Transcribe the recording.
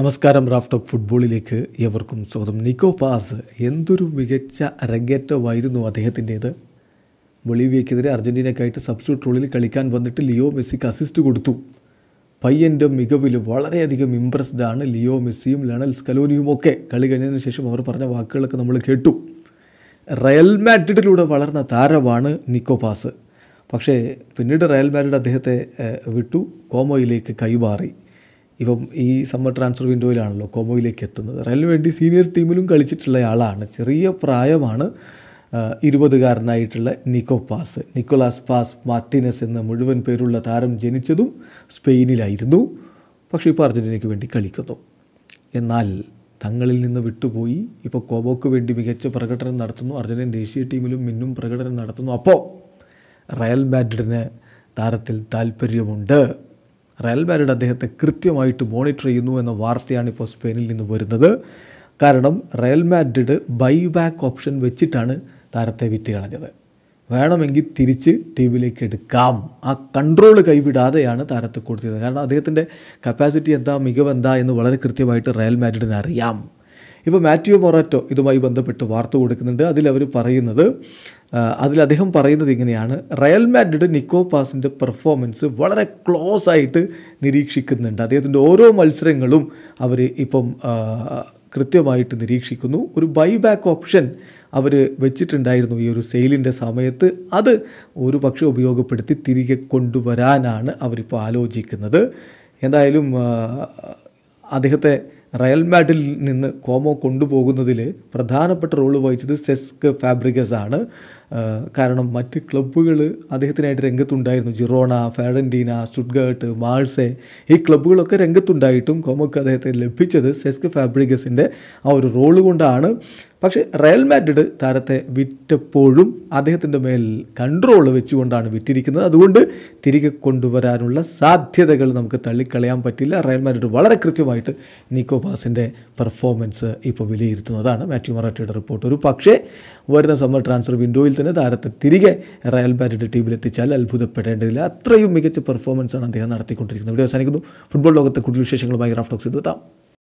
നമസ്കാരം Raf talk ഫുട്ബോളിലേക്ക് എവർക്കും സ്വാഗതം നിക്കോ പാസ് എന്തൊരു മികച്ച അരങ്ങേറ്റമായിരുന്നു അദ്ദേഹത്തിൻ്റേത് ബൊളീവിയക്കെതിരെ അർജൻറ്റീനക്കായിട്ട് സബ്സ്റ്റിറ്റ്യൂട്ട് റോളിൽ കളിക്കാൻ വന്നിട്ട് ലിയോ മെസ്സിക്ക് അസിസ്റ്റ് കൊടുത്തു പയ്യൻ്റെ മികവിൽ വളരെയധികം ഇമ്പ്രസ്ഡ് ആണ് ലിയോ മെസ്സിയും ലണൽ സ്കലോനിയും ഒക്കെ കളി കഴിഞ്ഞതിന് ശേഷം അവർ പറഞ്ഞ വാക്കുകളൊക്കെ നമ്മൾ കേട്ടു റയൽ മാഡ്രിഡിലൂടെ വളർന്ന താരമാണ് നിക്കോ പാസ് പക്ഷേ പിന്നീട് റയൽ മാഡ്രിഡ് അദ്ദേഹത്തെ വിട്ടു കോമോയിലേക്ക് കൈമാറി ഇപ്പം ഈ സമ്മർ ട്രാൻസ്ഫർ വിൻഡോയിലാണല്ലോ കോമോയിലേക്ക് എത്തുന്നത് റയൽ വേണ്ടി സീനിയർ ടീമിലും കളിച്ചിട്ടുള്ളയാളാണ് ചെറിയ പ്രായമാണ് ഇരുപതുകാരനായിട്ടുള്ള Nico Paz Nicolas Paz Martinez എന്ന മുഴുവൻ പേരുള്ള താരം ജനിച്ചതും സ്പെയിനിലായിരുന്നു പക്ഷേ ഇപ്പോൾ അർജൻറ്റീനയ്ക്ക് വേണ്ടി കളിക്കുന്നു എന്നാൽ തങ്ങളിൽ നിന്ന് വിട്ടുപോയി ഇപ്പോൾ കോബോക്ക് വേണ്ടി മികച്ച പ്രകടനം നടത്തുന്നു അർജൻറ്റീൻ ദേശീയ ടീമിലും മിന്നും പ്രകടനം നടത്തുന്നു അപ്പോൾ റയൽ മാഡ്രിഡിന് താരത്തിൽ താല്പര്യമുണ്ട് റയൽ മാഡ്രിഡ് അദ്ദേഹത്തെ കൃത്യമായിട്ട് മോണിറ്റർ ചെയ്യുന്നു എന്ന വാർത്തയാണ് ഇപ്പോൾ സ്പെയിനിൽ നിന്ന് വരുന്നത് കാരണം റയൽ മാഡ്രിഡ് ബൈബാക്ക് ഓപ്ഷൻ വെച്ചിട്ടാണ് താരത്തെ വിറ്റ് കളഞ്ഞത് വേണമെങ്കിൽ തിരിച്ച് ടീമിലേക്ക് എടുക്കാം ആ കൺട്രോൾ കൈവിടാതെയാണ് താരത്തെ കൊടുത്തത് കാരണം അദ്ദേഹത്തിൻ്റെ കപ്പാസിറ്റി എന്താ മികവെന്താ എന്ന് വളരെ കൃത്യമായിട്ട് റയൽ മാഡ്രിഡിന് അറിയാം ഇപ്പോൾ മാത്യു മൊറാറ്റോ ഇതുമായി ബന്ധപ്പെട്ട് വാർത്ത കൊടുക്കുന്നുണ്ട് അതിലവർ പറയുന്നത് അതിൽ അദ്ദേഹം പറയുന്നത് ഇങ്ങനെയാണ് റയൽ മാഡ്രിഡ് നിക്കോ പാസിൻ്റെ പെർഫോമൻസ് വളരെ ക്ലോസ് ആയിട്ട് നിരീക്ഷിക്കുന്നുണ്ട് അദ്ദേഹത്തിൻ്റെ ഓരോ മത്സരങ്ങളും അവർ ഇപ്പം കൃത്യമായിട്ട് നിരീക്ഷിക്കുന്നു ഒരു ബൈ ബാക്ക് ഓപ്ഷൻ അവർ വെച്ചിട്ടുണ്ടായിരുന്നു ഈ ഒരു സെയിലിൻ്റെ സമയത്ത് അത് ഒരു പക്ഷെ ഉപയോഗപ്പെടുത്തി തിരികെ കൊണ്ടുവരാനാണ് അവരിപ്പോൾ ആലോചിക്കുന്നത് എന്തായാലും അദ്ദേഹത്തെ റയൽ മാഡിൽ നിന്ന് കോമോ കൊണ്ടുപോകുന്നതിൽ പ്രധാനപ്പെട്ട റോള് വഹിച്ചത് സെസ്ക് ഫാബ്രിഗസ് ആണ് കാരണം മറ്റ് ക്ലബ്ബുകൾ അദ്ദേഹത്തിനായിട്ട് രംഗത്തുണ്ടായിരുന്നു ജിറോണ ഫാഡൻറ്റീന സുഡ്ഗേട്ട് മാൾസെ ഈ ക്ലബ്ബുകളൊക്കെ രംഗത്തുണ്ടായിട്ടും കോമോക്ക് അദ്ദേഹത്തെ ലഭിച്ചത് സെസ്ക് ഫാബ്രിഗസിൻ്റെ ആ ഒരു റോള് കൊണ്ടാണ് പക്ഷേ റയൽ മാഡ്രിഡ് താരത്തെ വിറ്റപ്പോഴും അദ്ദേഹത്തിൻ്റെ മേൽ കൺട്രോൾ വെച്ചുകൊണ്ടാണ് വിറ്റിരിക്കുന്നത് അതുകൊണ്ട് തിരികെ കൊണ്ടുവരാനുള്ള സാധ്യതകൾ നമുക്ക് തള്ളിക്കളയാൻ പറ്റില്ല റയൽ മാഡ്രിഡ് വളരെ കൃത്യമായിട്ട് നിക്കോബാസിൻ്റെ പെർഫോമൻസ് ഇപ്പോൾ വിലയിരുത്തുന്നതാണ് മാത്യു മറാഠിയുടെ റിപ്പോർട്ട് ഒരു പക്ഷേ വരുന്ന സമ്മർ ട്രാൻസ്ഫർ വിൻഡോയിൽ തന്നെ താരത്തെ തിരികെ റയൽ മാഡ്രിഡ് ടീമിലെത്തിച്ചാൽ അത്ഭുതപ്പെടേണ്ടതില്ല അത്രയും മികച്ച പെർഫോമൻസാണ് അദ്ദേഹം നടത്തിക്കൊണ്ടിരിക്കുന്നത് ഇവിടെ അവസാനിക്കുന്നു ഫുട്ബോൾ ലോകത്തെ കൂടുതൽ വിശേഷങ്ങളുമായി റാഫ്റ്റോക്സ് എത്താം